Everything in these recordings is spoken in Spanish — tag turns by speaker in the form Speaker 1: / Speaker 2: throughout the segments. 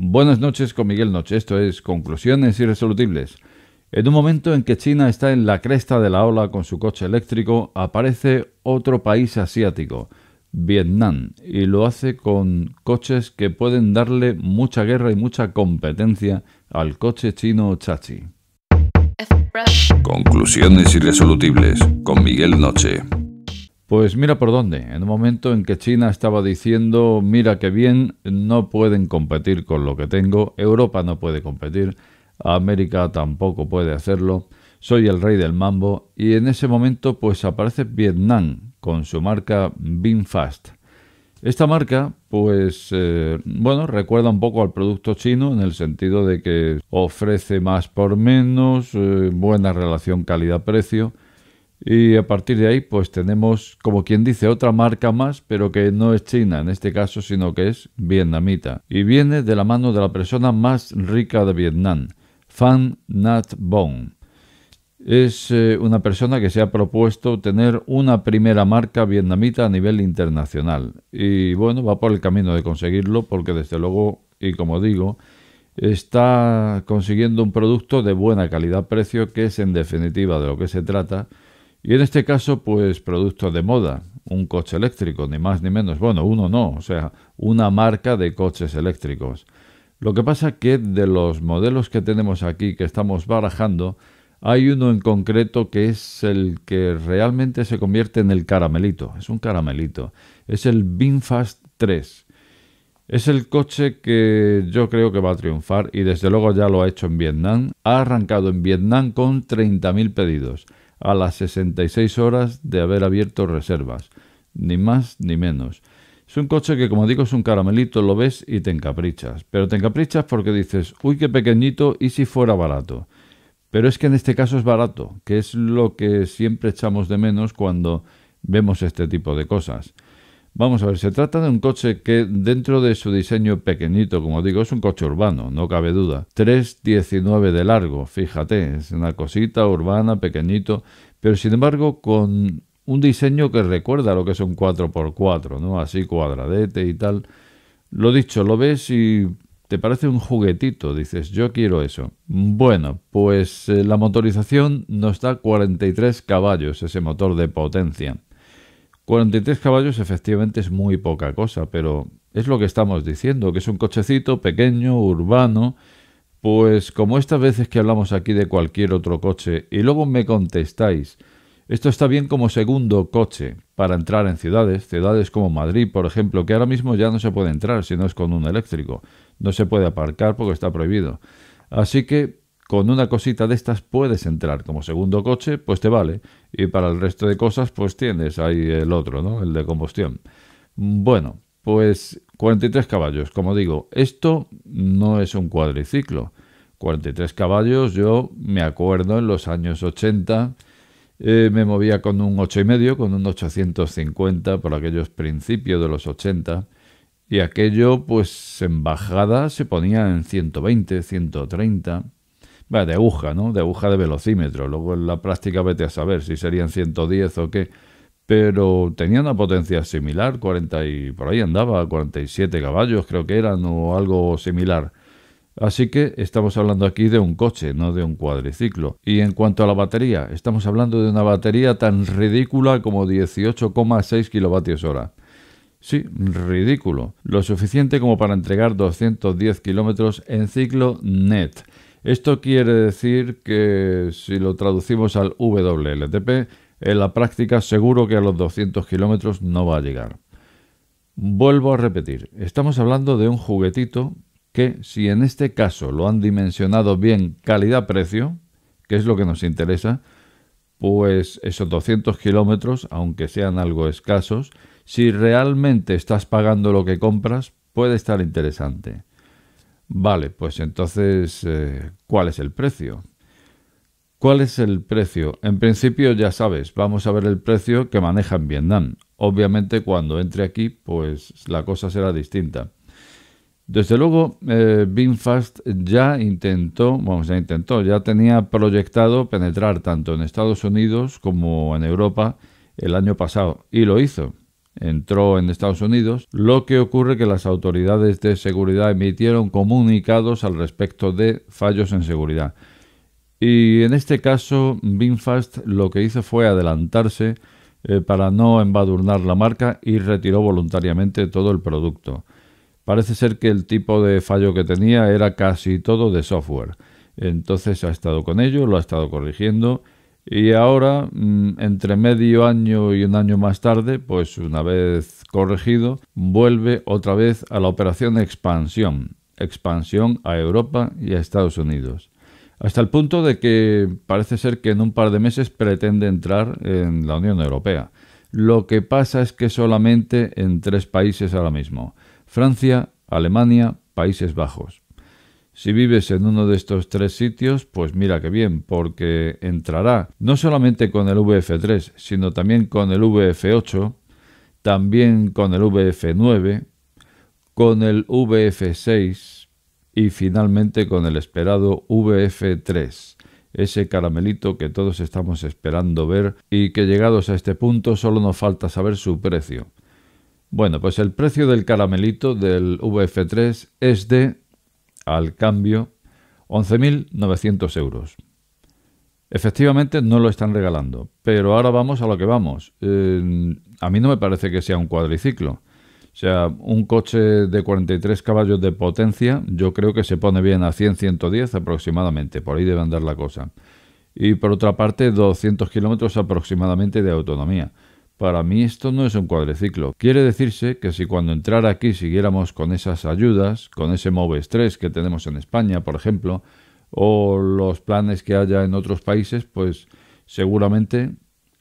Speaker 1: Buenas noches con Miguel Noche. Esto es Conclusiones Irresolutibles. En un momento en que China está en la cresta de la ola con su coche eléctrico, aparece otro país asiático, Vietnam, y lo hace con coches que pueden darle mucha guerra y mucha competencia al coche chino Chachi. Conclusiones Irresolutibles con Miguel Noche. Pues mira por dónde, en un momento en que China estaba diciendo, mira qué bien, no pueden competir con lo que tengo, Europa no puede competir, América tampoco puede hacerlo, soy el rey del mambo, y en ese momento pues aparece Vietnam con su marca Binfast. Esta marca pues eh, bueno, recuerda un poco al producto chino en el sentido de que ofrece más por menos, eh, buena relación calidad-precio, y a partir de ahí, pues tenemos, como quien dice, otra marca más, pero que no es china en este caso, sino que es vietnamita. Y viene de la mano de la persona más rica de Vietnam, Phan Nat Bong. Es eh, una persona que se ha propuesto tener una primera marca vietnamita a nivel internacional. Y bueno, va por el camino de conseguirlo, porque desde luego, y como digo, está consiguiendo un producto de buena calidad-precio, que es en definitiva de lo que se trata y en este caso, pues producto de moda, un coche eléctrico, ni más ni menos. Bueno, uno no, o sea, una marca de coches eléctricos. Lo que pasa que de los modelos que tenemos aquí, que estamos barajando, hay uno en concreto que es el que realmente se convierte en el caramelito. Es un caramelito. Es el Binfast 3. Es el coche que yo creo que va a triunfar y desde luego ya lo ha hecho en Vietnam. Ha arrancado en Vietnam con 30.000 pedidos a las 66 horas de haber abierto reservas, ni más ni menos. Es un coche que, como digo, es un caramelito, lo ves y te encaprichas. Pero te encaprichas porque dices, uy, qué pequeñito y si fuera barato. Pero es que en este caso es barato, que es lo que siempre echamos de menos cuando vemos este tipo de cosas. Vamos a ver, se trata de un coche que dentro de su diseño pequeñito, como digo, es un coche urbano, no cabe duda. 3,19 de largo, fíjate, es una cosita urbana, pequeñito, pero sin embargo con un diseño que recuerda lo que es un 4x4, ¿no? Así cuadradete y tal. Lo dicho, lo ves y te parece un juguetito, dices, yo quiero eso. Bueno, pues eh, la motorización nos da 43 caballos, ese motor de potencia. 43 caballos efectivamente es muy poca cosa, pero es lo que estamos diciendo, que es un cochecito pequeño, urbano, pues como estas veces que hablamos aquí de cualquier otro coche y luego me contestáis, esto está bien como segundo coche para entrar en ciudades, ciudades como Madrid, por ejemplo, que ahora mismo ya no se puede entrar si no es con un eléctrico, no se puede aparcar porque está prohibido. Así que con una cosita de estas puedes entrar como segundo coche, pues te vale. Y para el resto de cosas, pues tienes ahí el otro, ¿no? El de combustión. Bueno, pues 43 caballos. Como digo, esto no es un cuadriciclo. 43 caballos, yo me acuerdo en los años 80, eh, me movía con un 8,5, con un 850 por aquellos principios de los 80. Y aquello, pues en bajada se ponía en 120, 130 de aguja, ¿no? De aguja de velocímetro. Luego en la práctica vete a saber si serían 110 o qué. Pero tenía una potencia similar, 40 y por ahí andaba, 47 caballos creo que eran o algo similar. Así que estamos hablando aquí de un coche, no de un cuadriciclo. Y en cuanto a la batería, estamos hablando de una batería tan ridícula como 18,6 kWh. Sí, ridículo. Lo suficiente como para entregar 210 km en ciclo net esto quiere decir que si lo traducimos al WLTP, en la práctica seguro que a los 200 kilómetros no va a llegar. Vuelvo a repetir, estamos hablando de un juguetito que si en este caso lo han dimensionado bien calidad-precio, que es lo que nos interesa, pues esos 200 kilómetros, aunque sean algo escasos, si realmente estás pagando lo que compras, puede estar interesante. Vale, pues entonces, eh, ¿cuál es el precio? ¿Cuál es el precio? En principio ya sabes, vamos a ver el precio que maneja en Vietnam. Obviamente cuando entre aquí, pues la cosa será distinta. Desde luego, eh, Binfast ya intentó, vamos, ya intentó, ya tenía proyectado penetrar tanto en Estados Unidos como en Europa el año pasado y lo hizo entró en Estados Unidos, lo que ocurre que las autoridades de seguridad emitieron comunicados al respecto de fallos en seguridad. Y en este caso, Binfast lo que hizo fue adelantarse eh, para no embadurnar la marca y retiró voluntariamente todo el producto. Parece ser que el tipo de fallo que tenía era casi todo de software. Entonces ha estado con ello, lo ha estado corrigiendo y ahora, mm, entre medio año y un año más tarde, pues una vez corregido, vuelve otra vez a la operación de expansión, expansión a Europa y a Estados Unidos, hasta el punto de que parece ser que en un par de meses pretende entrar en la Unión Europea. Lo que pasa es que solamente en tres países ahora mismo, Francia, Alemania, Países Bajos. Si vives en uno de estos tres sitios, pues mira qué bien, porque entrará no solamente con el VF3, sino también con el VF8, también con el VF9, con el VF6 y finalmente con el esperado VF3, ese caramelito que todos estamos esperando ver y que llegados a este punto solo nos falta saber su precio. Bueno, pues el precio del caramelito del VF3 es de al cambio 11.900 euros. Efectivamente no lo están regalando, pero ahora vamos a lo que vamos. Eh, a mí no me parece que sea un cuadriciclo. O sea, un coche de 43 caballos de potencia, yo creo que se pone bien a 100-110 aproximadamente, por ahí debe andar la cosa. Y por otra parte, 200 kilómetros aproximadamente de autonomía. Para mí esto no es un cuadriciclo. Quiere decirse que si cuando entrara aquí siguiéramos con esas ayudas, con ese Move 3 que tenemos en España, por ejemplo, o los planes que haya en otros países, pues seguramente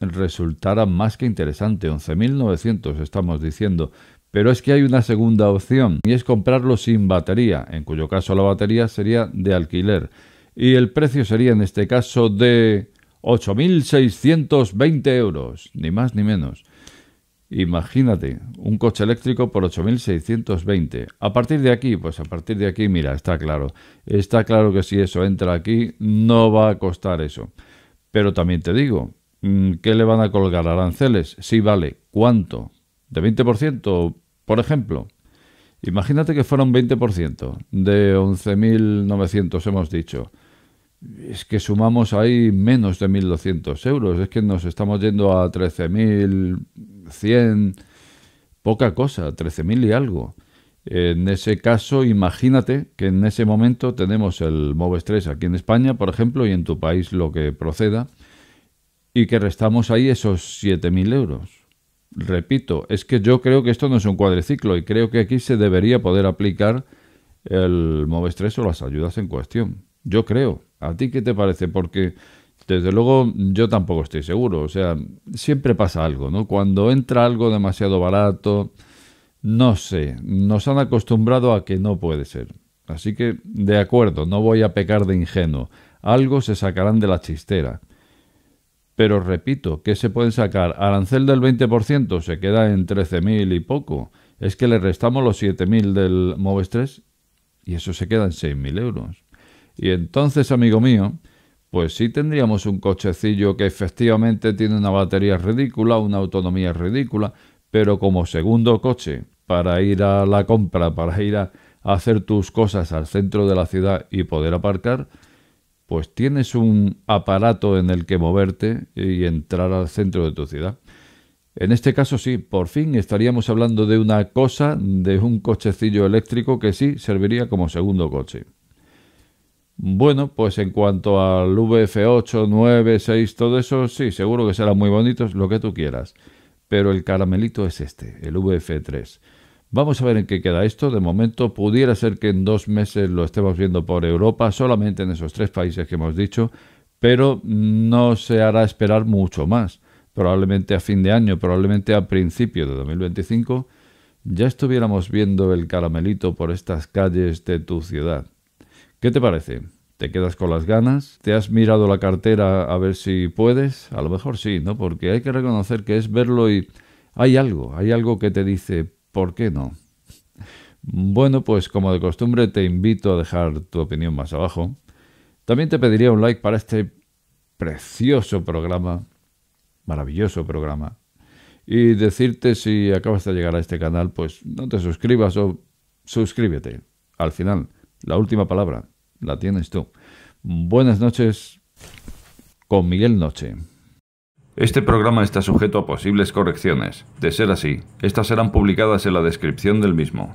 Speaker 1: resultará más que interesante. 11.900 estamos diciendo. Pero es que hay una segunda opción y es comprarlo sin batería, en cuyo caso la batería sería de alquiler. Y el precio sería en este caso de 8.620 euros, ni más ni menos. Imagínate, un coche eléctrico por 8.620. A partir de aquí, pues a partir de aquí, mira, está claro. Está claro que si eso entra aquí, no va a costar eso. Pero también te digo, mm, ¿qué le van a colgar aranceles? Sí, vale, ¿cuánto? ¿De 20%, por ejemplo? Imagínate que fuera un 20%, de 11.900 hemos dicho es que sumamos ahí menos de 1.200 euros, es que nos estamos yendo a 13.100, poca cosa, 13.000 y algo. En ese caso, imagínate que en ese momento tenemos el MOVES 3 aquí en España, por ejemplo, y en tu país lo que proceda, y que restamos ahí esos 7.000 euros. Repito, es que yo creo que esto no es un cuadriciclo y creo que aquí se debería poder aplicar el MOVES 3 o las ayudas en cuestión. Yo creo, ¿A ti qué te parece? Porque desde luego yo tampoco estoy seguro. O sea, siempre pasa algo, ¿no? Cuando entra algo demasiado barato, no sé, nos han acostumbrado a que no puede ser. Así que, de acuerdo, no voy a pecar de ingenuo. Algo se sacarán de la chistera. Pero repito, ¿qué se pueden sacar? Arancel del 20% se queda en 13.000 y poco. Es que le restamos los 7.000 del Moves y eso se queda en 6.000 euros. Y entonces, amigo mío, pues sí tendríamos un cochecillo que efectivamente tiene una batería ridícula, una autonomía ridícula, pero como segundo coche para ir a la compra, para ir a hacer tus cosas al centro de la ciudad y poder aparcar, pues tienes un aparato en el que moverte y entrar al centro de tu ciudad. En este caso sí, por fin estaríamos hablando de una cosa, de un cochecillo eléctrico que sí serviría como segundo coche. Bueno, pues en cuanto al VF8, 9, 6, todo eso, sí, seguro que serán muy bonitos, lo que tú quieras. Pero el caramelito es este, el VF3. Vamos a ver en qué queda esto. De momento, pudiera ser que en dos meses lo estemos viendo por Europa, solamente en esos tres países que hemos dicho, pero no se hará esperar mucho más. Probablemente a fin de año, probablemente a principio de 2025, ya estuviéramos viendo el caramelito por estas calles de tu ciudad. ¿Qué te parece? ¿Te quedas con las ganas? ¿Te has mirado la cartera a ver si puedes? A lo mejor sí, ¿no? Porque hay que reconocer que es verlo y hay algo, hay algo que te dice, ¿por qué no? Bueno, pues como de costumbre te invito a dejar tu opinión más abajo. También te pediría un like para este precioso programa, maravilloso programa. Y decirte si acabas de llegar a este canal, pues no te suscribas o suscríbete. Al final la última palabra la tienes tú. Buenas noches con Miguel Noche.
Speaker 2: Este programa
Speaker 1: está sujeto a posibles correcciones. De ser así, estas serán publicadas en la descripción del mismo.